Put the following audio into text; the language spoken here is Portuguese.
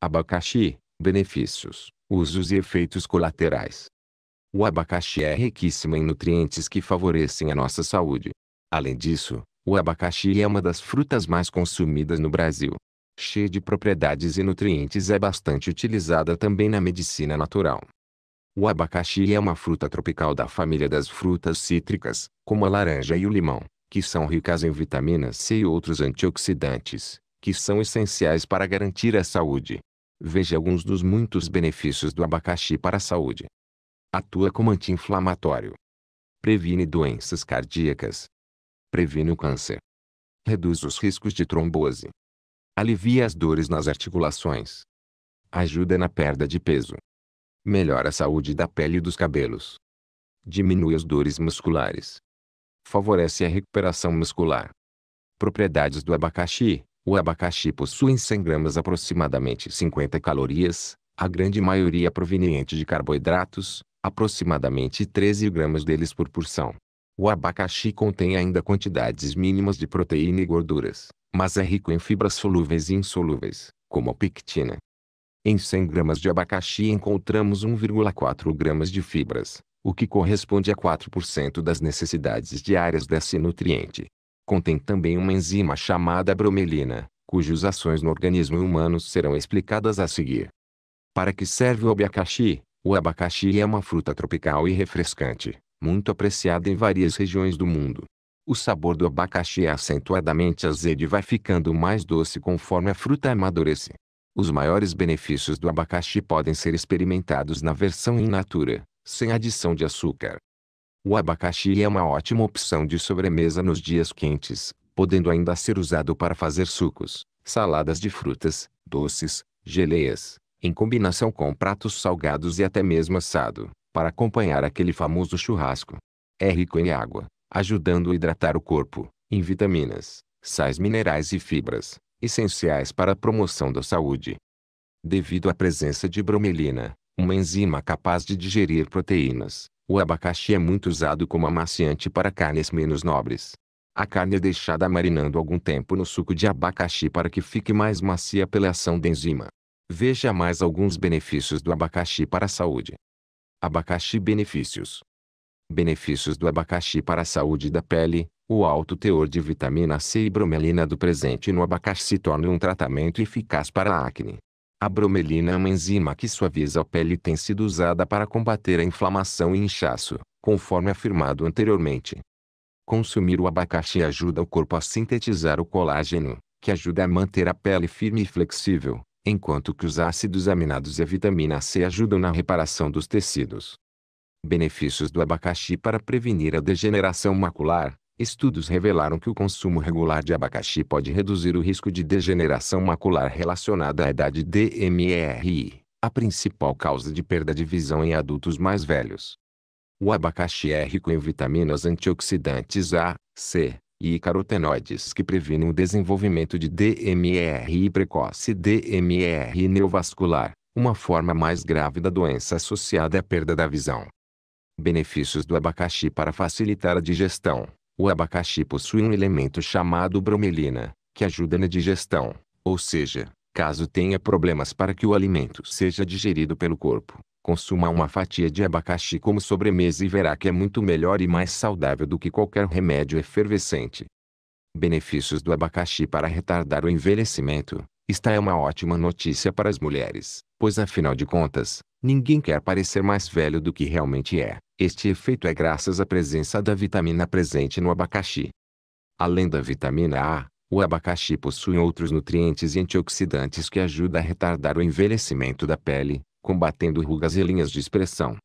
Abacaxi, benefícios, usos e efeitos colaterais. O abacaxi é riquíssimo em nutrientes que favorecem a nossa saúde. Além disso, o abacaxi é uma das frutas mais consumidas no Brasil. Cheia de propriedades e nutrientes, é bastante utilizada também na medicina natural. O abacaxi é uma fruta tropical da família das frutas cítricas, como a laranja e o limão, que são ricas em vitaminas C e outros antioxidantes, que são essenciais para garantir a saúde. Veja alguns dos muitos benefícios do abacaxi para a saúde. Atua como anti-inflamatório. Previne doenças cardíacas. Previne o câncer. Reduz os riscos de trombose. Alivia as dores nas articulações. Ajuda na perda de peso. Melhora a saúde da pele e dos cabelos. Diminui as dores musculares. Favorece a recuperação muscular. Propriedades do abacaxi. O abacaxi possui em 100 gramas aproximadamente 50 calorias, a grande maioria proveniente de carboidratos, aproximadamente 13 gramas deles por porção. O abacaxi contém ainda quantidades mínimas de proteína e gorduras, mas é rico em fibras solúveis e insolúveis, como a pectina. Em 100 gramas de abacaxi encontramos 1,4 gramas de fibras, o que corresponde a 4% das necessidades diárias desse nutriente contém também uma enzima chamada bromelina, cujas ações no organismo humano serão explicadas a seguir. Para que serve o abacaxi? O abacaxi é uma fruta tropical e refrescante, muito apreciada em várias regiões do mundo. O sabor do abacaxi é acentuadamente azedo e vai ficando mais doce conforme a fruta amadurece. Os maiores benefícios do abacaxi podem ser experimentados na versão in natura, sem adição de açúcar. O abacaxi é uma ótima opção de sobremesa nos dias quentes, podendo ainda ser usado para fazer sucos, saladas de frutas, doces, geleias, em combinação com pratos salgados e até mesmo assado, para acompanhar aquele famoso churrasco. É rico em água, ajudando a hidratar o corpo, em vitaminas, sais minerais e fibras, essenciais para a promoção da saúde. Devido à presença de bromelina, uma enzima capaz de digerir proteínas, o abacaxi é muito usado como amaciante para carnes menos nobres. A carne é deixada marinando algum tempo no suco de abacaxi para que fique mais macia pela ação da enzima. Veja mais alguns benefícios do abacaxi para a saúde. Abacaxi benefícios. Benefícios do abacaxi para a saúde da pele. O alto teor de vitamina C e bromelina do presente no abacaxi torna um tratamento eficaz para a acne. A bromelina é uma enzima que suaviza a pele e tem sido usada para combater a inflamação e inchaço, conforme afirmado anteriormente. Consumir o abacaxi ajuda o corpo a sintetizar o colágeno, que ajuda a manter a pele firme e flexível, enquanto que os ácidos aminados e a vitamina C ajudam na reparação dos tecidos. Benefícios do abacaxi para prevenir a degeneração macular. Estudos revelaram que o consumo regular de abacaxi pode reduzir o risco de degeneração macular relacionada à idade DMRI, a principal causa de perda de visão em adultos mais velhos. O abacaxi é rico em vitaminas antioxidantes A, C e carotenoides que previnem o desenvolvimento de DMRI precoce e DMRI neovascular, uma forma mais grave da doença associada à perda da visão. Benefícios do abacaxi para facilitar a digestão. O abacaxi possui um elemento chamado bromelina, que ajuda na digestão, ou seja, caso tenha problemas para que o alimento seja digerido pelo corpo, consuma uma fatia de abacaxi como sobremesa e verá que é muito melhor e mais saudável do que qualquer remédio efervescente. Benefícios do abacaxi para retardar o envelhecimento. Esta é uma ótima notícia para as mulheres, pois afinal de contas, Ninguém quer parecer mais velho do que realmente é. Este efeito é graças à presença da vitamina presente no abacaxi. Além da vitamina A, o abacaxi possui outros nutrientes e antioxidantes que ajudam a retardar o envelhecimento da pele, combatendo rugas e linhas de expressão.